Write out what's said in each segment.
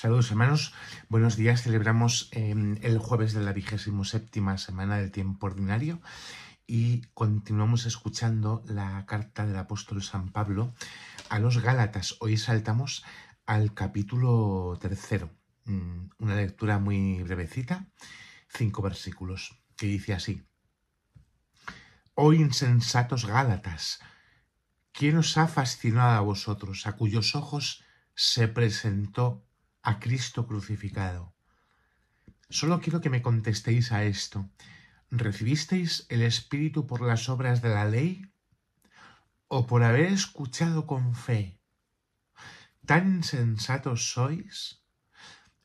Saludos hermanos, buenos días. Celebramos em, el jueves de la vigésimo séptima semana del tiempo ordinario y continuamos escuchando la carta del apóstol San Pablo a los Gálatas. Hoy saltamos al capítulo tercero, mm, una lectura muy brevecita, cinco versículos, que dice así. Oh insensatos Gálatas, ¿quién os ha fascinado a vosotros, a cuyos ojos se presentó Cristo crucificado. Solo quiero que me contestéis a esto. ¿Recibisteis el Espíritu por las obras de la ley o por haber escuchado con fe? ¿Tan insensatos sois?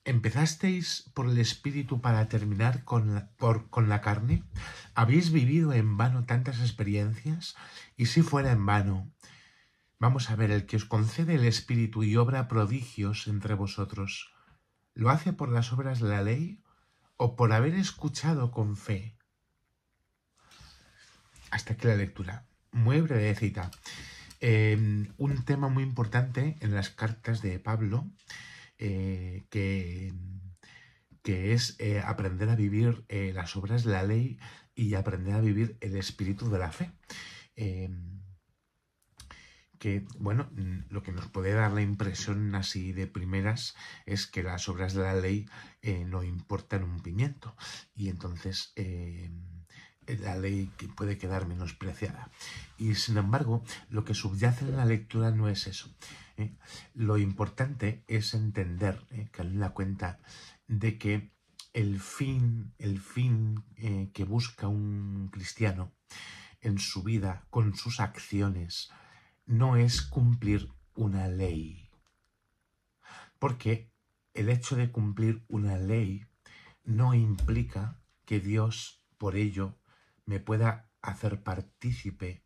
¿Empezasteis por el Espíritu para terminar con con la carne? ¿Habéis vivido en vano tantas experiencias? Y si fuera en vano, Vamos a ver, el que os concede el Espíritu y obra prodigios entre vosotros, ¿lo hace por las obras de la ley o por haber escuchado con fe? Hasta aquí la lectura. Muy brevecita. Eh, un tema muy importante en las cartas de Pablo, eh, que, es eh, aprender a vivir eh, las obras de la ley y aprender a vivir el espíritu de la fe. Em, que, bueno, lo que nos puede dar la impresión así de primeras es que las obras de la ley eh, no importan un pimiento y entonces eh, eh, la ley puede quedar menospreciada. Y sin embargo, lo que subyace en la lectura no es eso. Lo importante es entender, que en la cuenta, de que el fin, el fin que busca un cristiano en su vida, con sus acciones, no es cumplir una ley. Porque el hecho de cumplir una ley no implica que Dios, por ello, me pueda hacer partícipe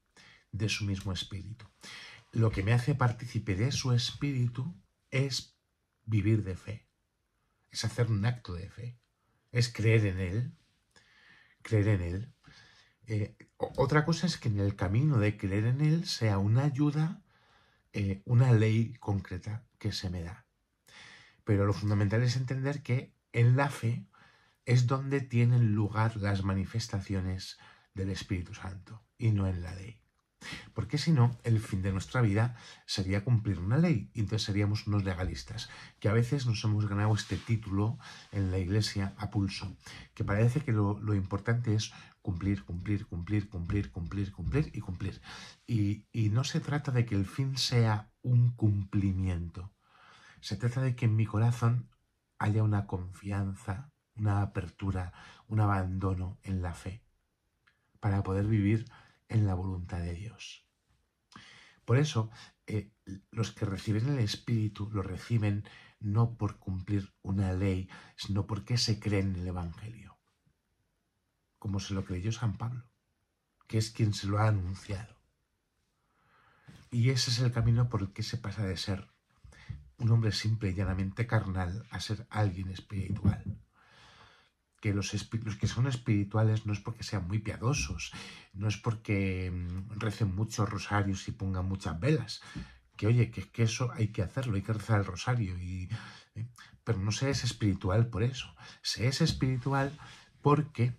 de su mismo espíritu. Lo que me hace partícipe de su espíritu es vivir de fe, es hacer un acto de fe, es creer en Él, creer en Él eh, otra cosa es que en el camino de creer en Él sea una ayuda, eh, una ley concreta que se me da. Pero lo fundamental es entender que en la fe es donde tienen lugar las manifestaciones del Espíritu Santo y no en la ley. Porque si no, el fin de nuestra vida sería cumplir una ley y entonces seríamos unos legalistas, que a veces nos hemos ganado este título en la iglesia a pulso, que parece que lo, lo importante es cumplir, cumplir, cumplir, cumplir, cumplir, cumplir y cumplir. Y, no se trata de que el fin sea un cumplimiento. Se trata de que en mi corazón haya una confianza, una apertura, un abandono en la fe para poder vivir en la voluntad de Dios. Por eso, eh, los que reciben el Espíritu lo reciben no por cumplir una ley, sino porque se creen en el Evangelio como se lo creyó San Pablo, que es quien se lo ha anunciado. Y ese es el camino por el que se pasa de ser un hombre simple y llanamente carnal a ser alguien espiritual. Que los, que son espirituales no es porque sean muy piadosos, no es porque mm, recen muchos rosarios y pongan muchas velas. Que oye, que, que eso hay que hacerlo, hay que rezar el rosario. Eh, pero no se es espiritual por eso. Se es espiritual porque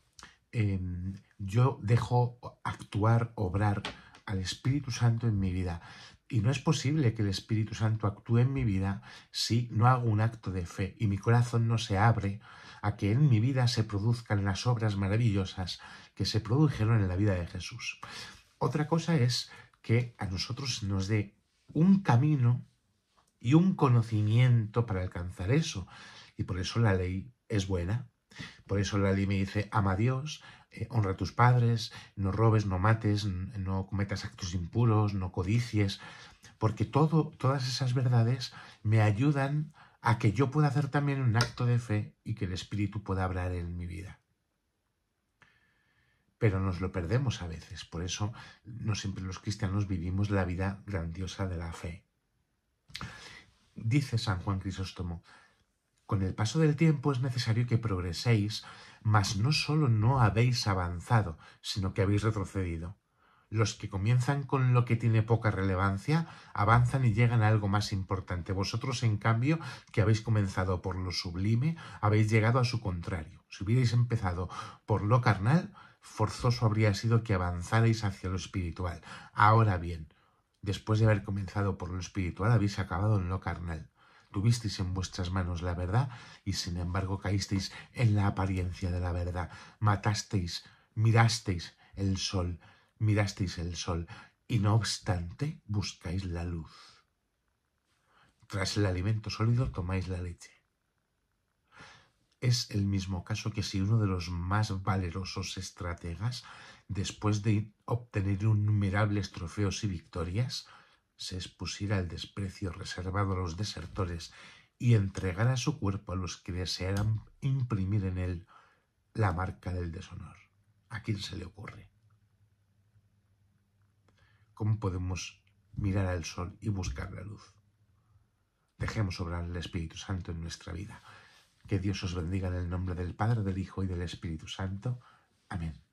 Em, yo dejo actuar, obrar al Espíritu Santo en mi vida. Y no es posible que el Espíritu Santo actúe en mi vida si no hago un acto de fe y mi corazón no se abre a que en mi vida se produzcan las obras maravillosas que se produjeron en la vida de Jesús. Otra cosa es que a nosotros nos dé un camino y un conocimiento para alcanzar eso. Y por eso la ley es buena, por eso la ley me dice, ama a Dios, eh, honra a tus padres, no robes, no mates, no cometas actos impuros, no codicies, porque todo, todas esas verdades me ayudan a que yo pueda hacer también un acto de fe y que el Espíritu pueda hablar en mi vida. Pero nos lo perdemos a veces, por eso no siempre los cristianos vivimos la vida grandiosa de la fe. Dice San Juan Crisóstomo, con el paso del tiempo es necesario que progreséis, mas no solo no habéis avanzado, sino que habéis retrocedido. Los que comienzan con lo que tiene poca relevancia avanzan y llegan a algo más importante. Vosotros, en cambio, que habéis comenzado por lo sublime, habéis llegado a su contrario. Si hubierais empezado por lo carnal, forzoso habría sido que avanzarais hacia lo espiritual. Ahora bien, después de haber comenzado por lo espiritual, habéis acabado en lo carnal. Tuvisteis en vuestras manos la verdad y sin embargo caísteis en la apariencia de la verdad. Matasteis, mirasteis el sol, mirasteis el sol y no obstante buscáis la luz. Tras el alimento sólido tomáis la leche. Es el mismo caso que si uno de los más valerosos estrategas, después de obtener innumerables trofeos y victorias, se expusiera al desprecio reservado a los desertores y entregara su cuerpo a los que desearan imprimir en él la marca del deshonor. ¿A quién se le ocurre? ¿Cómo podemos mirar al sol y buscar la luz? Dejemos obrar el Espíritu Santo en nuestra vida. Que Dios os bendiga en el nombre del Padre, del Hijo y del Espíritu Santo. Amén.